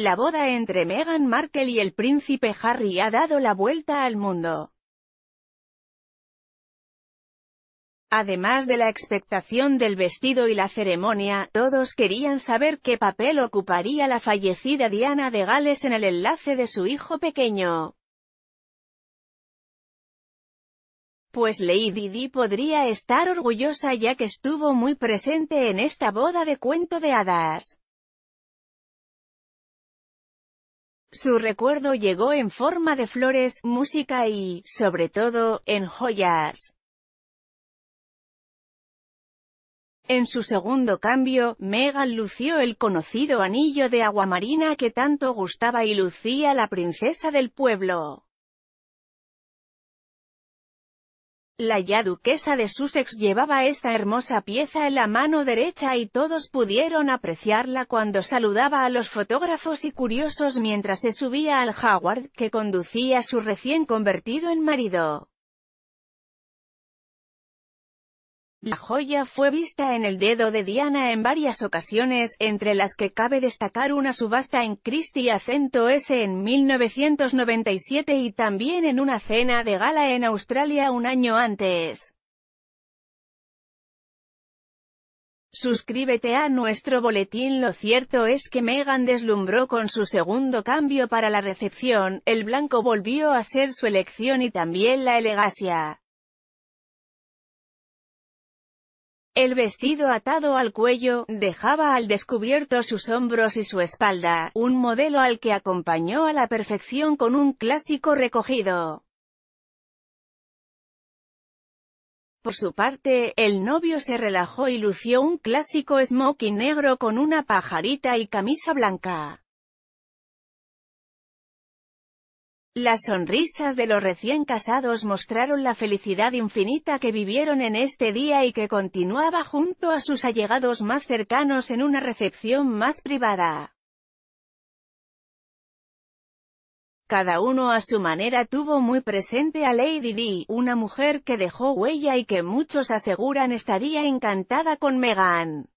La boda entre Meghan Markle y el príncipe Harry ha dado la vuelta al mundo. Además de la expectación del vestido y la ceremonia, todos querían saber qué papel ocuparía la fallecida Diana de Gales en el enlace de su hijo pequeño. Pues Lady Di podría estar orgullosa ya que estuvo muy presente en esta boda de cuento de hadas. Su recuerdo llegó en forma de flores, música y, sobre todo, en joyas. En su segundo cambio, Megan lució el conocido anillo de aguamarina que tanto gustaba y lucía la princesa del pueblo. La ya duquesa de Sussex llevaba esta hermosa pieza en la mano derecha y todos pudieron apreciarla cuando saludaba a los fotógrafos y curiosos mientras se subía al Howard, que conducía a su recién convertido en marido. La joya fue vista en el dedo de Diana en varias ocasiones, entre las que cabe destacar una subasta en Christie Acento S en 1997 y también en una cena de gala en Australia un año antes. Suscríbete a nuestro boletín Lo cierto es que Meghan deslumbró con su segundo cambio para la recepción, el blanco volvió a ser su elección y también la elegancia. El vestido atado al cuello, dejaba al descubierto sus hombros y su espalda, un modelo al que acompañó a la perfección con un clásico recogido. Por su parte, el novio se relajó y lució un clásico smoking negro con una pajarita y camisa blanca. Las sonrisas de los recién casados mostraron la felicidad infinita que vivieron en este día y que continuaba junto a sus allegados más cercanos en una recepción más privada. Cada uno a su manera tuvo muy presente a Lady Di, una mujer que dejó huella y que muchos aseguran estaría encantada con Meghan.